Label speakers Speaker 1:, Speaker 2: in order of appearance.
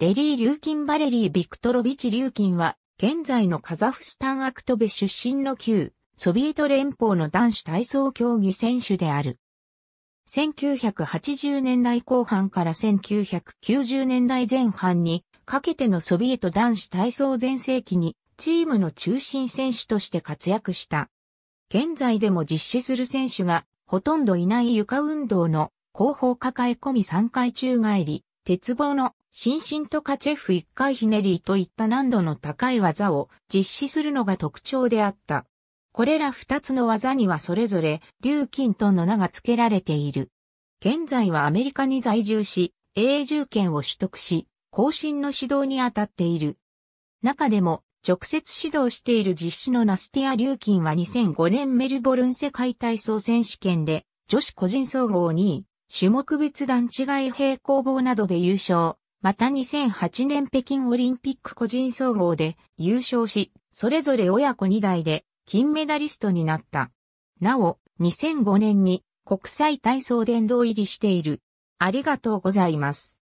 Speaker 1: レリー・リューキン・バレリー・ビクトロビチ・リューキンは、現在のカザフスタンアクトベ出身の旧、ソビエト連邦の男子体操競技選手である。1980年代後半から1990年代前半にかけてのソビエト男子体操前世紀にチームの中心選手として活躍した。現在でも実施する選手がほとんどいない床運動の後方抱え込み3回宙返り、鉄棒の新進とカチェフ一回ひねりといった難度の高い技を実施するのが特徴であった。これら二つの技にはそれぞれ、竜金との名が付けられている。現在はアメリカに在住し、永住権を取得し、更新の指導に当たっている。中でも、直接指導している実施のナスティア・リューキンは2005年メルボルン世界体操選手権で、女子個人総合2位、種目別段違い平行棒などで優勝。また2008年北京オリンピック個人総合で優勝し、それぞれ親子2代で金メダリストになった。なお、2005年に国際体操殿堂入りしている。ありがとうございます。